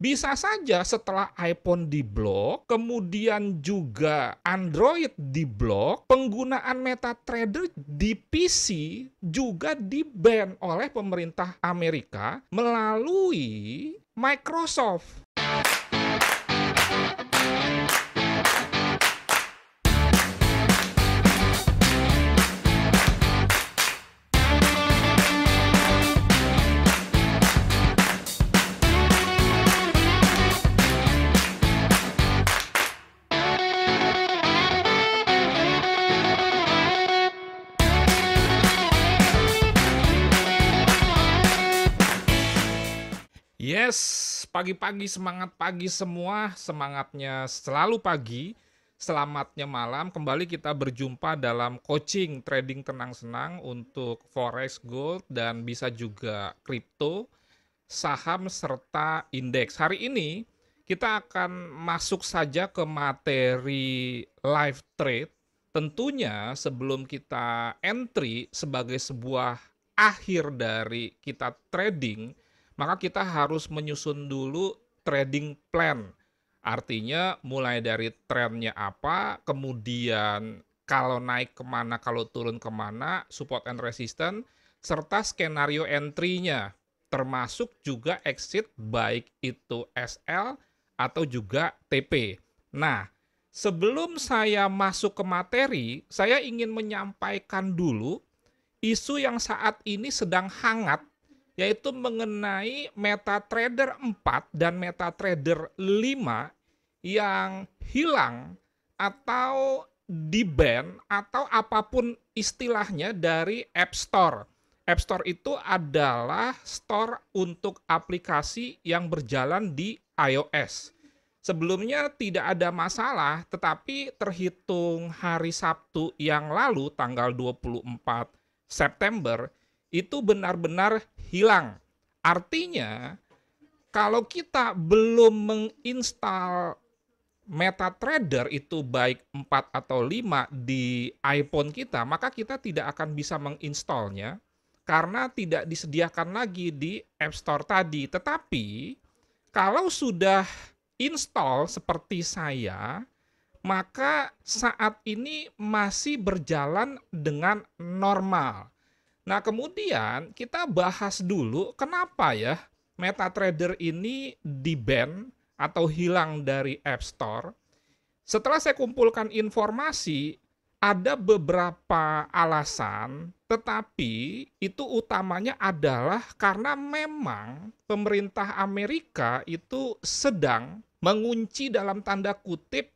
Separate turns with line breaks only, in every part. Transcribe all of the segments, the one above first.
Bisa saja setelah iPhone diblok, kemudian juga Android diblok, penggunaan MetaTrader di PC juga diban oleh pemerintah Amerika melalui Microsoft. pagi-pagi semangat pagi semua, semangatnya selalu pagi, selamatnya malam. Kembali kita berjumpa dalam coaching trading tenang senang untuk forex, gold dan bisa juga kripto, saham serta indeks. Hari ini kita akan masuk saja ke materi live trade. Tentunya sebelum kita entry sebagai sebuah akhir dari kita trading, maka kita harus menyusun dulu trading plan. Artinya mulai dari trennya apa, kemudian kalau naik kemana, kalau turun kemana, support and resistance, serta skenario entry-nya, termasuk juga exit baik itu SL atau juga TP. Nah, sebelum saya masuk ke materi, saya ingin menyampaikan dulu isu yang saat ini sedang hangat yaitu mengenai MetaTrader 4 dan MetaTrader 5 yang hilang atau di ban atau apapun istilahnya dari App Store. App Store itu adalah store untuk aplikasi yang berjalan di iOS. Sebelumnya tidak ada masalah, tetapi terhitung hari Sabtu yang lalu tanggal 24 September itu benar-benar hilang. Artinya, kalau kita belum menginstal MetaTrader itu baik 4 atau 5 di iPhone kita, maka kita tidak akan bisa menginstalnya karena tidak disediakan lagi di App Store tadi. Tetapi kalau sudah install seperti saya, maka saat ini masih berjalan dengan normal. Nah, kemudian kita bahas dulu kenapa ya MetaTrader ini di-ban atau hilang dari App Store. Setelah saya kumpulkan informasi, ada beberapa alasan, tetapi itu utamanya adalah karena memang pemerintah Amerika itu sedang mengunci dalam tanda kutip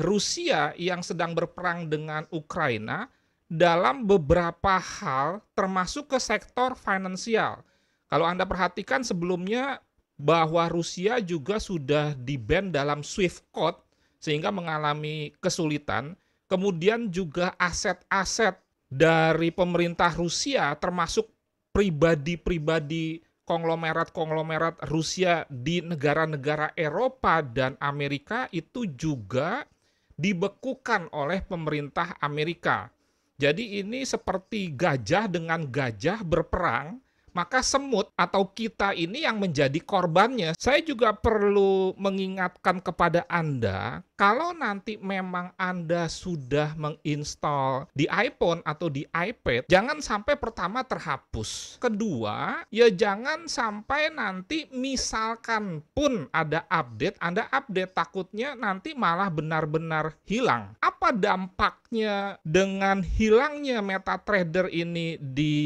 Rusia yang sedang berperang dengan Ukraina dalam beberapa hal termasuk ke sektor finansial. Kalau Anda perhatikan sebelumnya bahwa Rusia juga sudah di-ban dalam SWIFT code sehingga mengalami kesulitan. Kemudian juga aset-aset dari pemerintah Rusia termasuk pribadi-pribadi konglomerat-konglomerat Rusia di negara-negara Eropa dan Amerika itu juga dibekukan oleh pemerintah Amerika. Jadi ini seperti gajah dengan gajah berperang, maka semut atau kita ini yang menjadi korbannya. Saya juga perlu mengingatkan kepada Anda kalau nanti memang Anda sudah menginstall di iPhone atau di iPad, jangan sampai pertama terhapus. Kedua, ya jangan sampai nanti misalkan pun ada update, Anda update takutnya nanti malah benar-benar hilang. Apa dampaknya dengan hilangnya MetaTrader ini di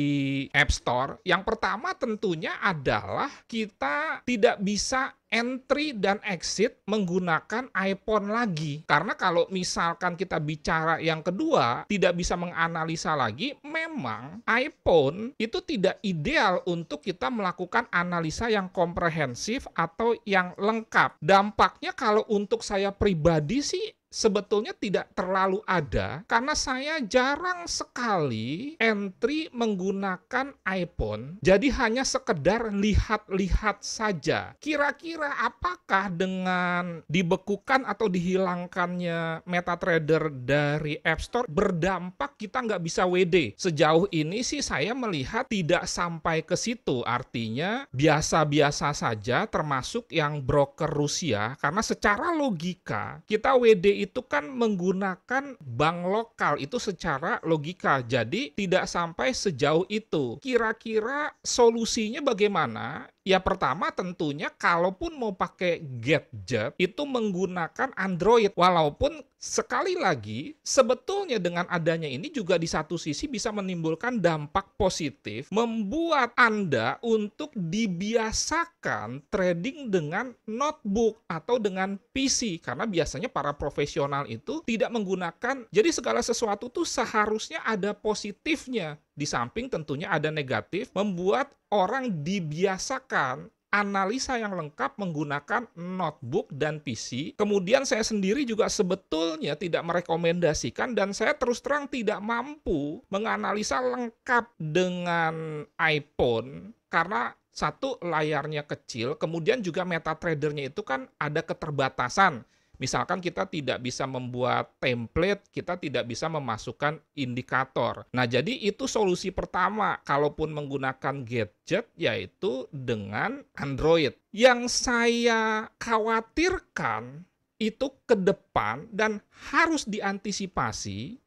App Store? Yang pertama tentunya adalah kita tidak bisa entry dan exit menggunakan iPhone lagi. Karena kalau misalkan kita bicara yang kedua, tidak bisa menganalisa lagi, memang iPhone itu tidak ideal untuk kita melakukan analisa yang komprehensif atau yang lengkap. Dampaknya kalau untuk saya pribadi sih sebetulnya tidak terlalu ada karena saya jarang sekali entry menggunakan iPhone. Jadi hanya sekedar lihat-lihat saja. Kira-kira apakah dengan dibekukan atau dihilangkannya MetaTrader dari App Store berdampak kita nggak bisa WD? Sejauh ini sih saya melihat tidak sampai ke situ. Artinya biasa-biasa saja termasuk yang broker Rusia karena secara logika kita WD itu kan menggunakan bank lokal itu secara logika. Jadi tidak sampai sejauh itu. Kira-kira solusinya bagaimana? Ya pertama tentunya kalaupun mau pakai gadget itu menggunakan Android walaupun sekali lagi, sebetulnya dengan adanya ini juga di satu sisi bisa menimbulkan dampak positif, membuat Anda untuk dibiasakan trading dengan notebook atau dengan PC, karena biasanya para profesional itu tidak menggunakan, jadi segala sesuatu tuh seharusnya ada positifnya, di samping tentunya ada negatif, membuat orang dibiasakan analisa yang lengkap menggunakan notebook dan PC. Kemudian saya sendiri juga sebetulnya tidak merekomendasikan dan saya terus terang tidak mampu menganalisa lengkap dengan iPhone karena satu layarnya kecil, kemudian juga meta MetaTradernya itu kan ada keterbatasan Misalkan kita tidak bisa membuat template, kita tidak bisa memasukkan indikator. Nah, jadi itu solusi pertama kalaupun menggunakan gadget yaitu dengan Android. Yang saya khawatirkan itu ke depan dan harus diantisipasi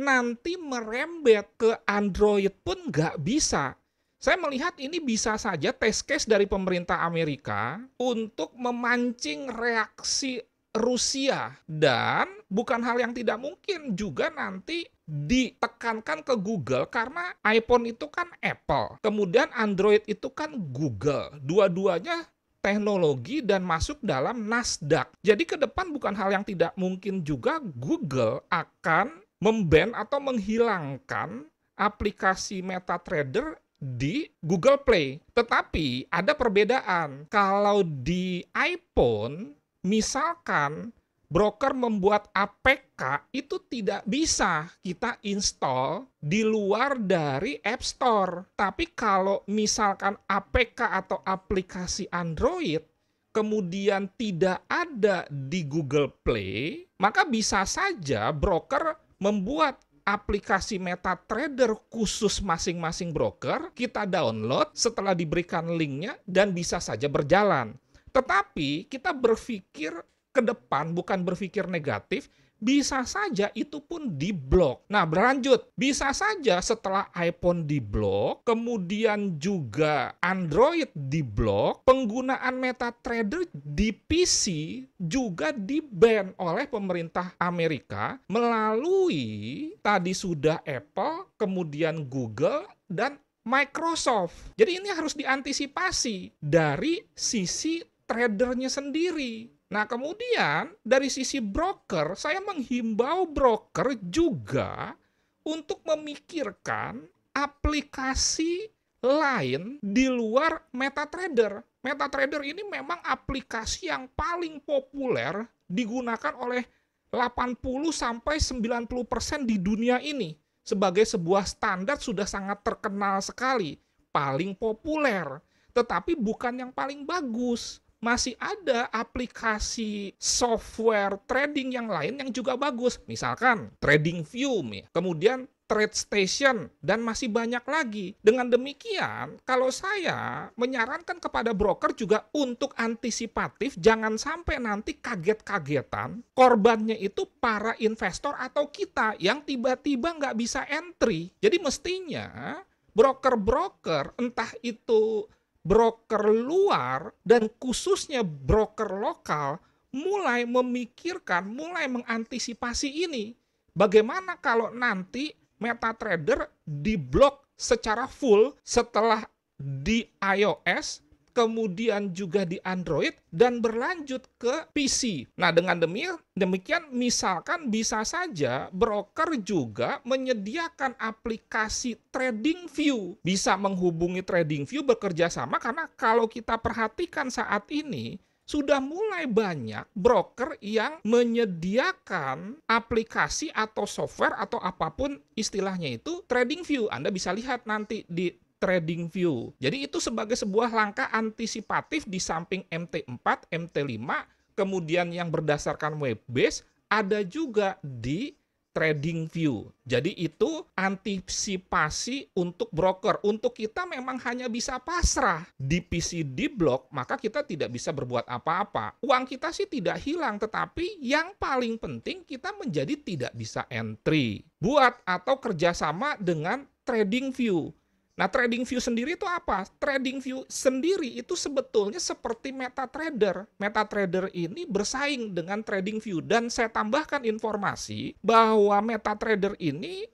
nanti merembet ke Android pun nggak bisa. Saya melihat ini bisa saja test case dari pemerintah Amerika untuk memancing reaksi Rusia dan bukan hal yang tidak mungkin juga nanti ditekankan ke Google karena iPhone itu kan Apple, kemudian Android itu kan Google. Dua-duanya teknologi dan masuk dalam Nasdaq. Jadi ke depan bukan hal yang tidak mungkin juga Google akan memban atau menghilangkan aplikasi MetaTrader di Google Play. Tetapi ada perbedaan. Kalau di iPhone misalkan broker membuat APK itu tidak bisa kita install di luar dari App Store. Tapi kalau misalkan APK atau aplikasi Android kemudian tidak ada di Google Play, maka bisa saja broker membuat aplikasi MetaTrader khusus masing-masing broker, kita download setelah diberikan linknya dan bisa saja berjalan. Tetapi kita berpikir ke depan bukan berpikir negatif, bisa saja itu pun diblok. Nah, berlanjut. Bisa saja setelah iPhone diblok, kemudian juga Android diblok, penggunaan MetaTrader di PC juga diban oleh pemerintah Amerika melalui tadi sudah Apple, kemudian Google dan Microsoft. Jadi ini harus diantisipasi dari sisi tradernya sendiri. Nah, kemudian dari sisi broker, saya menghimbau broker juga untuk memikirkan aplikasi lain di luar MetaTrader. MetaTrader ini memang aplikasi yang paling populer digunakan oleh 80 sampai 90% di dunia ini sebagai sebuah standar sudah sangat terkenal sekali, paling populer, tetapi bukan yang paling bagus masih ada aplikasi software trading yang lain yang juga bagus. Misalkan view ya. kemudian trade station dan masih banyak lagi. Dengan demikian, kalau saya menyarankan kepada broker juga untuk antisipatif, jangan sampai nanti kaget-kagetan, korbannya itu para investor atau kita yang tiba-tiba nggak bisa entry. Jadi mestinya broker-broker, entah itu broker luar dan khususnya broker lokal mulai memikirkan, mulai mengantisipasi ini. Bagaimana kalau nanti MetaTrader diblok secara full setelah di iOS kemudian juga di Android dan berlanjut ke PC. Nah, dengan demikian, demikian misalkan bisa saja broker juga menyediakan aplikasi Trading View. Bisa menghubungi Trading View bekerja sama karena kalau kita perhatikan saat ini sudah mulai banyak broker yang menyediakan aplikasi atau software atau apapun istilahnya itu trading view. Anda bisa lihat nanti di trading view. Jadi itu sebagai sebuah langkah antisipatif di samping MT4, MT5, kemudian yang berdasarkan web base ada juga di trading view. Jadi itu antisipasi untuk broker. Untuk kita memang hanya bisa pasrah. Di PC di block, maka kita tidak bisa berbuat apa-apa. Uang kita sih tidak hilang, tetapi yang paling penting kita menjadi tidak bisa entry. Buat atau kerjasama dengan trading view. Nah, trading view sendiri itu apa? Trading view sendiri itu sebetulnya seperti meta trader. Meta trader ini bersaing dengan trading view dan saya tambahkan informasi bahwa meta trader ini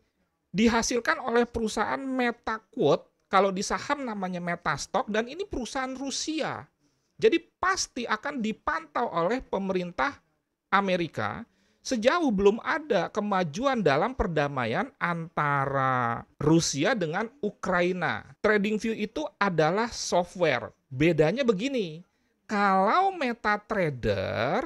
dihasilkan oleh perusahaan meta quote kalau di saham namanya meta stock dan ini perusahaan Rusia. Jadi pasti akan dipantau oleh pemerintah Amerika sejauh belum ada kemajuan dalam perdamaian antara Rusia dengan Ukraina. TradingView itu adalah software. Bedanya begini, kalau MetaTrader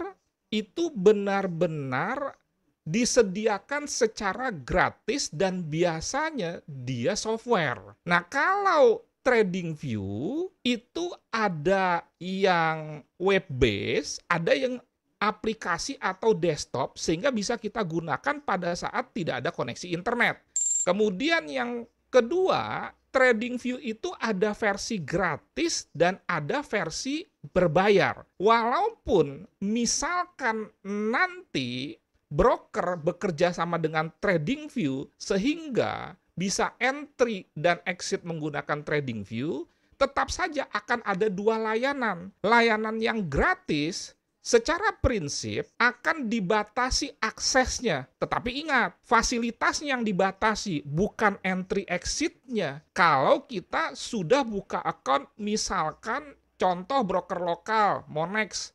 itu benar-benar disediakan secara gratis dan biasanya dia software. Nah, kalau Trading View itu ada yang web-based, ada yang aplikasi atau desktop sehingga bisa kita gunakan pada saat tidak ada koneksi internet. Kemudian yang kedua, Trading View itu ada versi gratis dan ada versi berbayar. Walaupun misalkan nanti broker bekerja sama dengan Trading View sehingga bisa entry dan exit menggunakan Trading View, tetap saja akan ada dua layanan. Layanan yang gratis secara prinsip akan dibatasi aksesnya. Tetapi ingat, fasilitasnya yang dibatasi bukan entry exitnya. Kalau kita sudah buka account misalkan contoh broker lokal, Monex,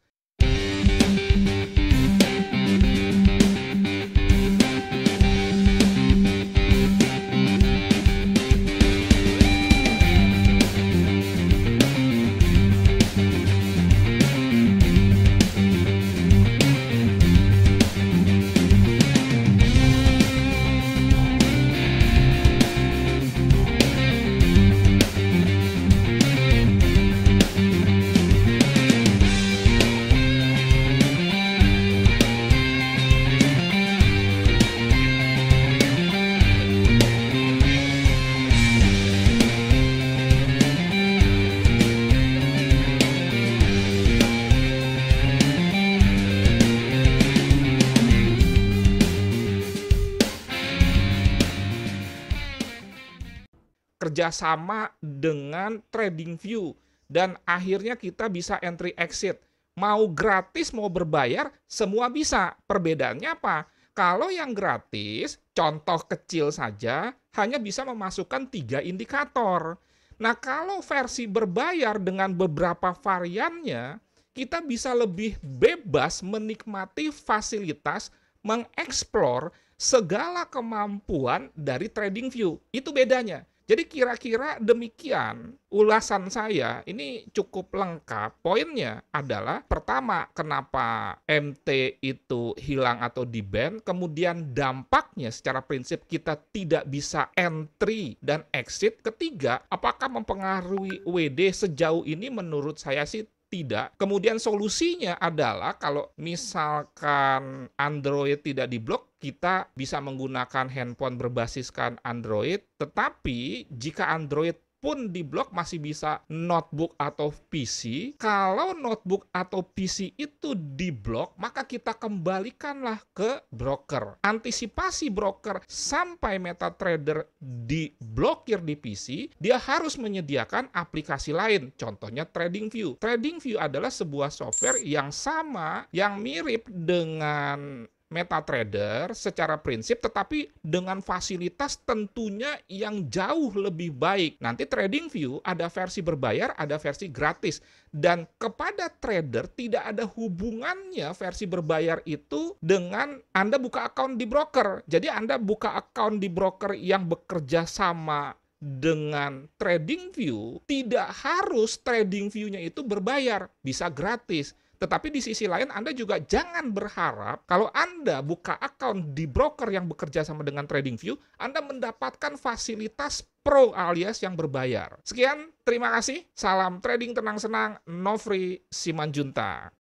sama dengan Trading View dan akhirnya kita bisa entry exit. Mau gratis mau berbayar semua bisa. Perbedaannya apa? Kalau yang gratis, contoh kecil saja hanya bisa memasukkan tiga indikator. Nah, kalau versi berbayar dengan beberapa variannya, kita bisa lebih bebas menikmati fasilitas mengeksplor segala kemampuan dari TradingView. Itu bedanya. Jadi kira-kira demikian ulasan saya ini cukup lengkap. Poinnya adalah pertama kenapa MT itu hilang atau di ban, kemudian dampaknya secara prinsip kita tidak bisa entry dan exit. Ketiga, apakah mempengaruhi WD sejauh ini menurut saya sih tidak. Kemudian solusinya adalah kalau misalkan Android tidak diblok, kita bisa menggunakan handphone berbasiskan Android. Tetapi jika Android pun di blok masih bisa notebook atau PC. Kalau notebook atau PC itu di blok, maka kita kembalikanlah ke broker. Antisipasi broker sampai MetaTrader diblokir di PC, dia harus menyediakan aplikasi lain. Contohnya TradingView. TradingView adalah sebuah software yang sama, yang mirip dengan MetaTrader secara prinsip tetapi dengan fasilitas tentunya yang jauh lebih baik. Nanti TradingView ada versi berbayar, ada versi gratis dan kepada trader tidak ada hubungannya versi berbayar itu dengan Anda buka account di broker. Jadi Anda buka account di broker yang bekerja sama dengan trading view tidak harus trading view-nya itu berbayar, bisa gratis. Tetapi di sisi lain Anda juga jangan berharap kalau Anda buka account di broker yang bekerja sama dengan TradingView, Anda mendapatkan fasilitas pro alias yang berbayar. Sekian, terima kasih. Salam trading tenang-senang, Novri Simanjunta.